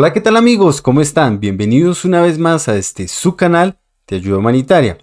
Hola, ¿qué tal amigos? ¿Cómo están? Bienvenidos una vez más a este su canal de ayuda humanitaria.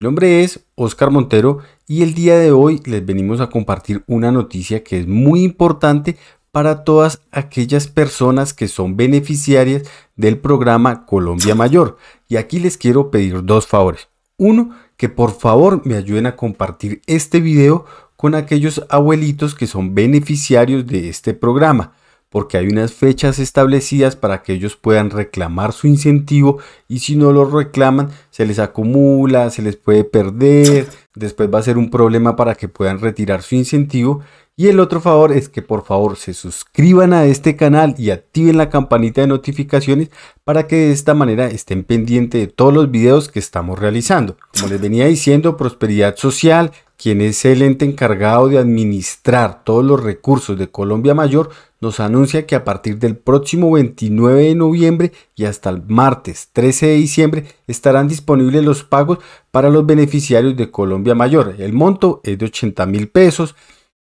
Mi nombre es Oscar Montero y el día de hoy les venimos a compartir una noticia que es muy importante para todas aquellas personas que son beneficiarias del programa Colombia Mayor. Y aquí les quiero pedir dos favores. Uno, que por favor me ayuden a compartir este video con aquellos abuelitos que son beneficiarios de este programa porque hay unas fechas establecidas para que ellos puedan reclamar su incentivo y si no lo reclaman se les acumula, se les puede perder, después va a ser un problema para que puedan retirar su incentivo. Y el otro favor es que por favor se suscriban a este canal y activen la campanita de notificaciones para que de esta manera estén pendientes de todos los videos que estamos realizando. Como les venía diciendo, prosperidad social, quien es el ente encargado de administrar todos los recursos de Colombia Mayor, nos anuncia que a partir del próximo 29 de noviembre y hasta el martes 13 de diciembre estarán disponibles los pagos para los beneficiarios de Colombia Mayor. El monto es de 80 mil pesos.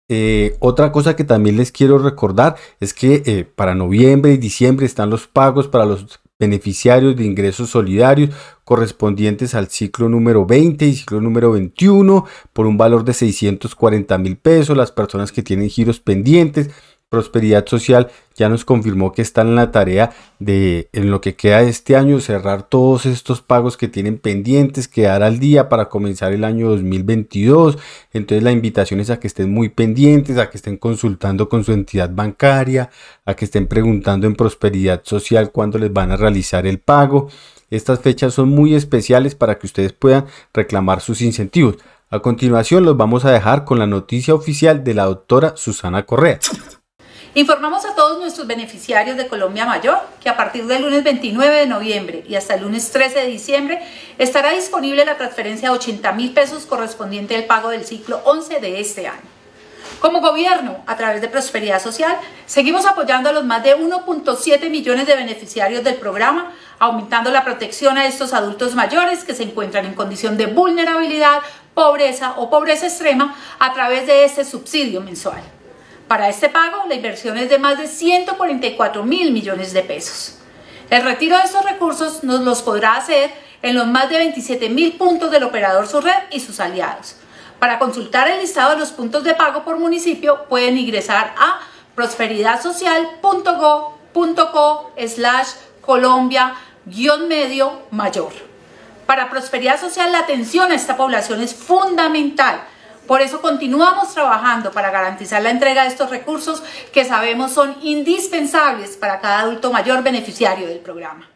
Eh, otra cosa que también les quiero recordar es que eh, para noviembre y diciembre están los pagos para los beneficiarios de ingresos solidarios correspondientes al ciclo número 20 y ciclo número 21 por un valor de 640 mil pesos, las personas que tienen giros pendientes, Prosperidad Social ya nos confirmó que están en la tarea de, en lo que queda este año, cerrar todos estos pagos que tienen pendientes, quedar al día para comenzar el año 2022. Entonces la invitación es a que estén muy pendientes, a que estén consultando con su entidad bancaria, a que estén preguntando en Prosperidad Social cuándo les van a realizar el pago. Estas fechas son muy especiales para que ustedes puedan reclamar sus incentivos. A continuación los vamos a dejar con la noticia oficial de la doctora Susana Correa. Informamos a todos nuestros beneficiarios de Colombia Mayor que a partir del lunes 29 de noviembre y hasta el lunes 13 de diciembre estará disponible la transferencia de 80 mil pesos correspondiente al pago del ciclo 11 de este año. Como gobierno, a través de Prosperidad Social, seguimos apoyando a los más de 1.7 millones de beneficiarios del programa, aumentando la protección a estos adultos mayores que se encuentran en condición de vulnerabilidad, pobreza o pobreza extrema a través de este subsidio mensual. Para este pago, la inversión es de más de 144 mil millones de pesos. El retiro de estos recursos nos los podrá hacer en los más de 27 mil puntos del operador red y sus aliados. Para consultar el listado de los puntos de pago por municipio, pueden ingresar a prosperidadsocial.go.co slash Colombia medio mayor. Para Prosperidad Social la atención a esta población es fundamental. Por eso continuamos trabajando para garantizar la entrega de estos recursos que sabemos son indispensables para cada adulto mayor beneficiario del programa.